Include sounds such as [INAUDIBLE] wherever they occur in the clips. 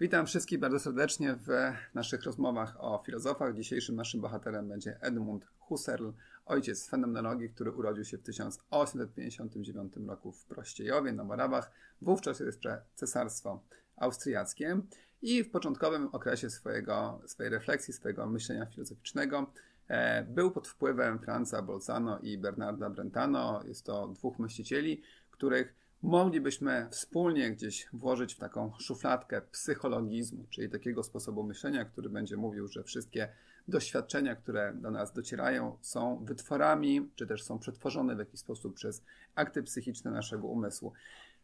Witam wszystkich bardzo serdecznie w naszych rozmowach o filozofach. Dzisiejszym naszym bohaterem będzie Edmund Husserl, ojciec fenomenologii, który urodził się w 1859 roku w Prościejowie na Morawach, wówczas jeszcze cesarstwo austriackie. I w początkowym okresie swojego, swojej refleksji, swojego myślenia filozoficznego e, był pod wpływem Franza Bolzano i Bernarda Brentano. Jest to dwóch myślicieli, których moglibyśmy wspólnie gdzieś włożyć w taką szufladkę psychologizmu, czyli takiego sposobu myślenia, który będzie mówił, że wszystkie doświadczenia, które do nas docierają, są wytworami, czy też są przetworzone w jakiś sposób przez akty psychiczne naszego umysłu.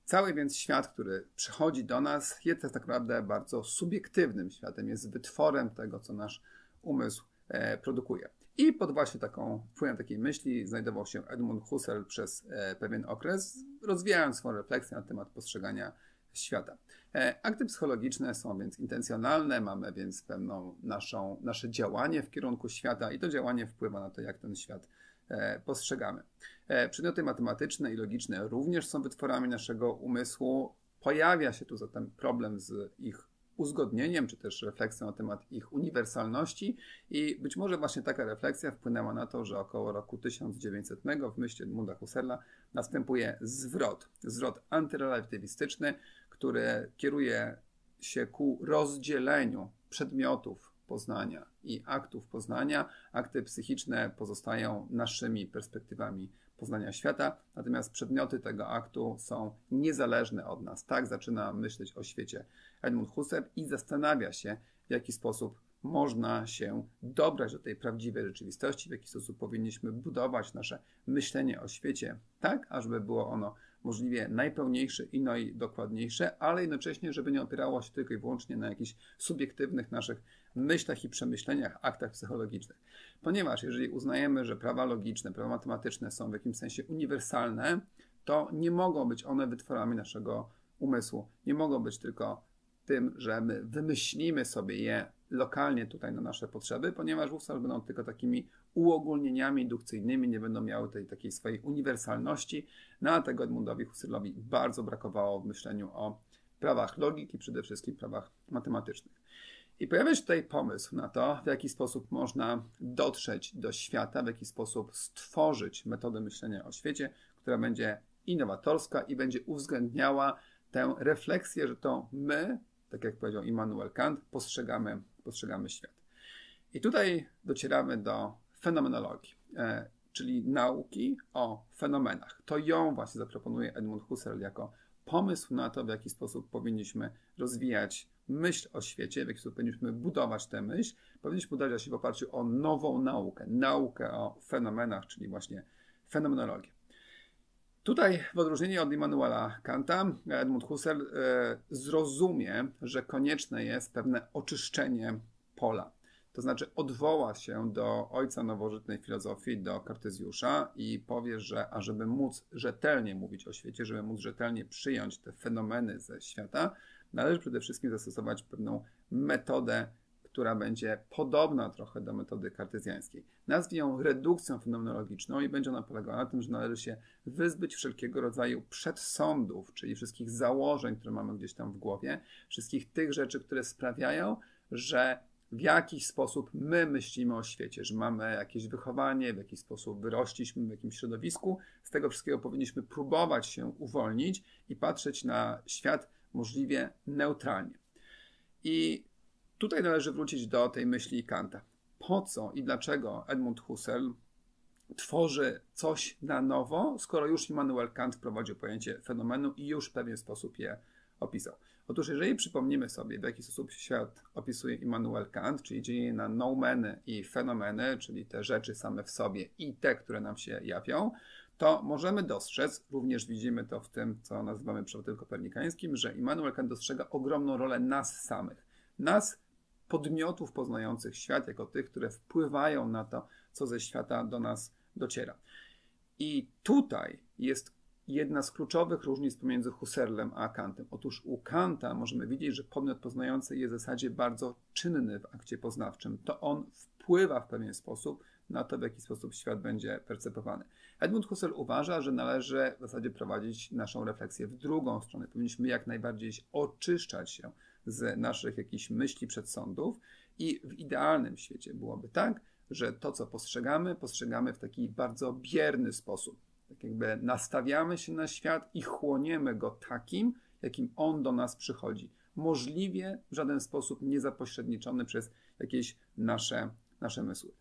Cały więc świat, który przychodzi do nas, jest tak naprawdę bardzo subiektywnym światem, jest wytworem tego, co nasz umysł e, produkuje. I pod właśnie taką wpływem takiej myśli znajdował się Edmund Husserl przez e, pewien okres, rozwijając swoją refleksję na temat postrzegania świata. E, akty psychologiczne są więc intencjonalne, mamy więc pewną naszą, nasze działanie w kierunku świata i to działanie wpływa na to, jak ten świat e, postrzegamy. Przedmioty matematyczne i logiczne również są wytworami naszego umysłu. Pojawia się tu zatem problem z ich uzgodnieniem, czy też refleksją na temat ich uniwersalności i być może właśnie taka refleksja wpłynęła na to, że około roku 1900 w myśli Edmunda Husserla następuje zwrot, zwrot antyrelatywistyczny, który kieruje się ku rozdzieleniu przedmiotów poznania i aktów poznania. Akty psychiczne pozostają naszymi perspektywami poznania świata, natomiast przedmioty tego aktu są niezależne od nas. Tak zaczyna myśleć o świecie Edmund Husserl i zastanawia się, w jaki sposób można się dobrać do tej prawdziwej rzeczywistości, w jaki sposób powinniśmy budować nasze myślenie o świecie, tak, ażeby było ono możliwie najpełniejsze i najdokładniejsze, ale jednocześnie, żeby nie opierało się tylko i wyłącznie na jakichś subiektywnych naszych myślach i przemyśleniach, aktach psychologicznych. Ponieważ jeżeli uznajemy, że prawa logiczne, prawa matematyczne są w jakimś sensie uniwersalne, to nie mogą być one wytworami naszego umysłu. Nie mogą być tylko tym, że my wymyślimy sobie je lokalnie tutaj na nasze potrzeby, ponieważ wówczas będą tylko takimi uogólnieniami indukcyjnymi, nie będą miały tej takiej swojej uniwersalności. Na no, tego Edmundowi Husserlowi bardzo brakowało w myśleniu o prawach logiki, przede wszystkim prawach matematycznych. I pojawia się tutaj pomysł na to, w jaki sposób można dotrzeć do świata, w jaki sposób stworzyć metodę myślenia o świecie, która będzie innowatorska i będzie uwzględniała tę refleksję, że to my, tak jak powiedział Immanuel Kant, postrzegamy postrzegamy świat. I tutaj docieramy do fenomenologii, e, czyli nauki o fenomenach. To ją właśnie zaproponuje Edmund Husserl jako pomysł na to, w jaki sposób powinniśmy rozwijać myśl o świecie, w jaki sposób powinniśmy budować tę myśl. Powinniśmy budować się w oparciu o nową naukę, naukę o fenomenach, czyli właśnie fenomenologię. Tutaj, w odróżnieniu od Immanuela Kanta, Edmund Husserl e, zrozumie, że konieczne jest pewne oczyszczenie pola. To znaczy odwoła się do ojca nowożytnej filozofii, do Kartezjusza i powie, że ażeby móc rzetelnie mówić o świecie, żeby móc rzetelnie przyjąć te fenomeny ze świata, należy przede wszystkim zastosować pewną metodę która będzie podobna trochę do metody kartezjańskiej. Nazwie ją redukcją fenomenologiczną i będzie ona polegała na tym, że należy się wyzbyć wszelkiego rodzaju przedsądów, czyli wszystkich założeń, które mamy gdzieś tam w głowie, wszystkich tych rzeczy, które sprawiają, że w jakiś sposób my myślimy o świecie, że mamy jakieś wychowanie, w jakiś sposób wyrośliśmy w jakimś środowisku. Z tego wszystkiego powinniśmy próbować się uwolnić i patrzeć na świat możliwie neutralnie. I Tutaj należy wrócić do tej myśli Kanta. Po co i dlaczego Edmund Husserl tworzy coś na nowo, skoro już Immanuel Kant wprowadził pojęcie fenomenu i już w pewien sposób je opisał. Otóż jeżeli przypomnimy sobie, w jaki sposób świat opisuje Immanuel Kant, czyli dzieli na noumeny i fenomeny, czyli te rzeczy same w sobie i te, które nam się jawią, to możemy dostrzec, również widzimy to w tym, co nazywamy przewodem kopernikańskim, że Immanuel Kant dostrzega ogromną rolę nas samych. Nas podmiotów poznających świat, jako tych, które wpływają na to, co ze świata do nas dociera. I tutaj jest jedna z kluczowych różnic pomiędzy Husserlem a Kantem. Otóż u Kanta możemy widzieć, że podmiot poznający jest w zasadzie bardzo czynny w akcie poznawczym. To on wpływa w pewien sposób na to, w jaki sposób świat będzie percepowany. Edmund Husserl uważa, że należy w zasadzie prowadzić naszą refleksję w drugą stronę. Powinniśmy jak najbardziej oczyszczać się z naszych jakichś myśli, przedsądów. I w idealnym świecie byłoby tak, że to, co postrzegamy, postrzegamy w taki bardzo bierny sposób. Tak jakby nastawiamy się na świat i chłoniemy go takim, jakim on do nas przychodzi. Możliwie w żaden sposób niezapośredniczony przez jakieś nasze, nasze mysły.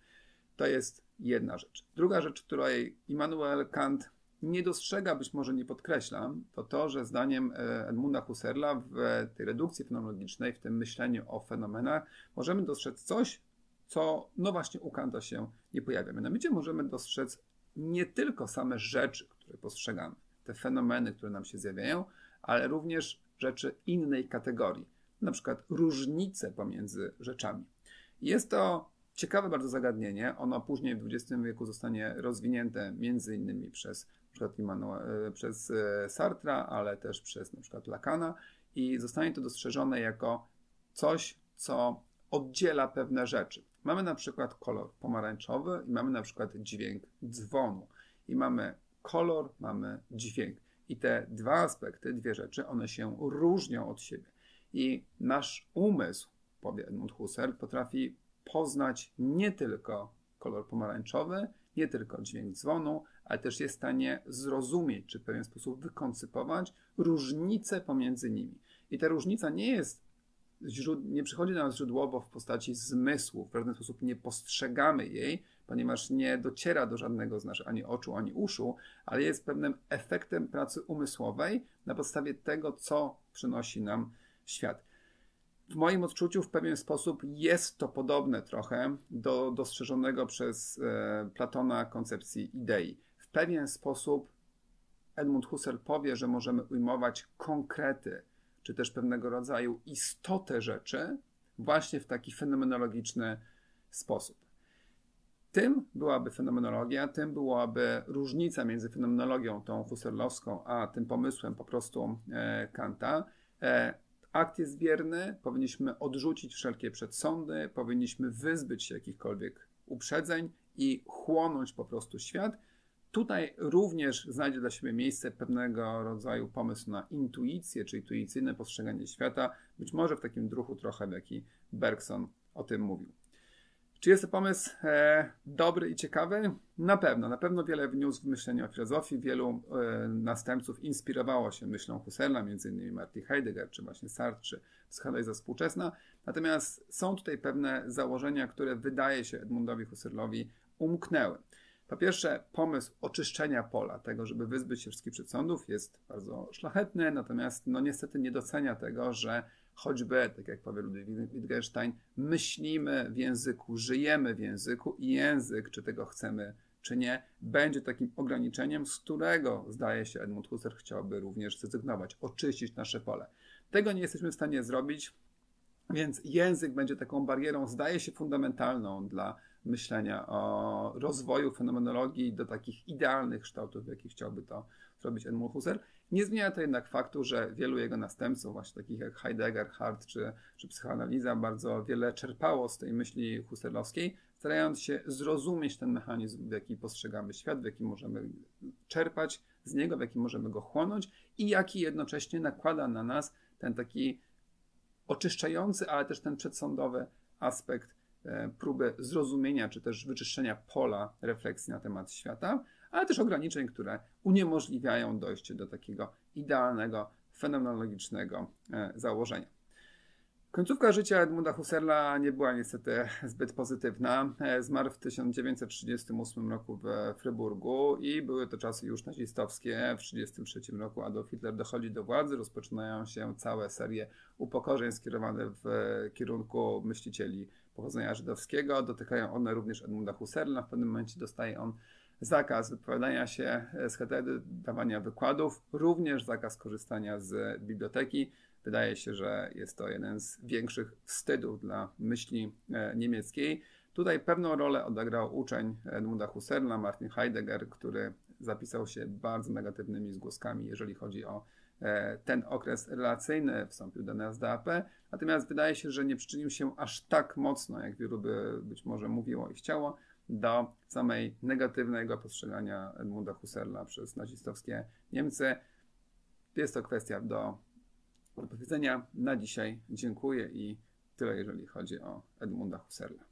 To jest jedna rzecz. Druga rzecz, której Immanuel Kant nie dostrzega, być może nie podkreślam, to to, że zdaniem e, Edmunda Husserla w tej redukcji fenomenologicznej, w tym myśleniu o fenomenach, możemy dostrzec coś, co no właśnie u Kanta się nie pojawia. Mianowicie możemy dostrzec nie tylko same rzeczy, które postrzegamy, te fenomeny, które nam się zjawiają, ale również rzeczy innej kategorii, na przykład różnice pomiędzy rzeczami. Jest to ciekawe bardzo zagadnienie. Ono później w XX wieku zostanie rozwinięte między innymi przez przykład Immanuel, e, przez e, Sartra, ale też przez na przykład Lacana i zostanie to dostrzeżone jako coś, co oddziela pewne rzeczy. Mamy na przykład kolor pomarańczowy i mamy na przykład dźwięk dzwonu. I mamy kolor, mamy dźwięk. I te dwa aspekty, dwie rzeczy, one się różnią od siebie. I nasz umysł, powie Edmund Husserl, potrafi poznać nie tylko kolor pomarańczowy, nie tylko dźwięk dzwonu, ale też jest w stanie zrozumieć, czy w pewien sposób wykoncypować różnice pomiędzy nimi. I ta różnica nie jest, nie przychodzi do nas źródłowo w postaci zmysłu, w pewien sposób nie postrzegamy jej, ponieważ nie dociera do żadnego z naszych ani oczu, ani uszu, ale jest pewnym efektem pracy umysłowej na podstawie tego, co przynosi nam świat w moim odczuciu w pewien sposób jest to podobne trochę do dostrzeżonego przez e, Platona koncepcji idei w pewien sposób Edmund Husserl powie, że możemy ujmować konkrety, czy też pewnego rodzaju istotę rzeczy właśnie w taki fenomenologiczny sposób. Tym byłaby fenomenologia, tym byłaby różnica między fenomenologią tą husserlowską, a tym pomysłem po prostu e, Kanta. E, akt jest wierny, powinniśmy odrzucić wszelkie przedsądy, powinniśmy wyzbyć się jakichkolwiek uprzedzeń i chłonąć po prostu świat, Tutaj również znajdzie dla siebie miejsce pewnego rodzaju pomysł na intuicję, czy intuicyjne postrzeganie świata, być może w takim druchu trochę, w jaki Bergson o tym mówił. Czy jest to pomysł e, dobry i ciekawy? Na pewno. Na pewno wiele wniósł w myśleniu o filozofii. Wielu e, następców inspirowało się myślą Husserla, m.in. Marty Heidegger, czy właśnie Sartre, czy za współczesna. Natomiast są tutaj pewne założenia, które wydaje się Edmundowi Husserlowi umknęły. Po pierwsze, pomysł oczyszczenia pola, tego, żeby wyzbyć się wszystkich przedsądów, jest bardzo szlachetny, natomiast no, niestety nie docenia tego, że choćby, tak jak powie Ludwig Wittgenstein, myślimy w języku, żyjemy w języku i język, czy tego chcemy, czy nie, będzie takim ograniczeniem, z którego, zdaje się, Edmund Husserl chciałby również zrezygnować, oczyścić nasze pole. Tego nie jesteśmy w stanie zrobić, więc język będzie taką barierą, zdaje się, fundamentalną dla myślenia, o rozwoju fenomenologii do takich idealnych kształtów, w jakich chciałby to zrobić Edmund Husserl. Nie zmienia to jednak faktu, że wielu jego następców, właśnie takich jak Heidegger, Hart czy, czy psychoanaliza, bardzo wiele czerpało z tej myśli husserlowskiej, starając się zrozumieć ten mechanizm, w jaki postrzegamy świat, w jaki możemy czerpać z niego, w jaki możemy go chłonąć i jaki jednocześnie nakłada na nas ten taki oczyszczający, ale też ten przedsądowy aspekt E, próbę zrozumienia czy też wyczyszczenia pola refleksji na temat świata, ale też ograniczeń, które uniemożliwiają dojście do takiego idealnego, fenomenologicznego e, założenia. Końcówka życia Edmunda Husserla nie była niestety [LAUGHS] zbyt pozytywna. E, zmarł w 1938 roku w Fryburgu i były to czasy już nazistowskie. W 1933 roku Adolf Hitler dochodzi do władzy, rozpoczynają się całe serie upokorzeń skierowane w kierunku myślicieli pochodzenia żydowskiego. Dotykają one również Edmunda Husserla. W pewnym momencie dostaje on zakaz wypowiadania się e, z katedry, dawania wykładów, również zakaz korzystania z biblioteki. Wydaje się, że jest to jeden z większych wstydów dla myśli e, niemieckiej. Tutaj pewną rolę odegrał uczeń Edmunda Husserla, Martin Heidegger, który zapisał się bardzo negatywnymi zgłoskami, jeżeli chodzi o e, ten okres relacyjny, wstąpił do NSDAP, Natomiast wydaje się, że nie przyczynił się aż tak mocno, jak wielu by być może mówiło i chciało, do samej negatywnego postrzegania Edmunda Husserla przez nazistowskie Niemcy. Jest to kwestia do powiedzenia. Na dzisiaj dziękuję i tyle, jeżeli chodzi o Edmunda Husserla.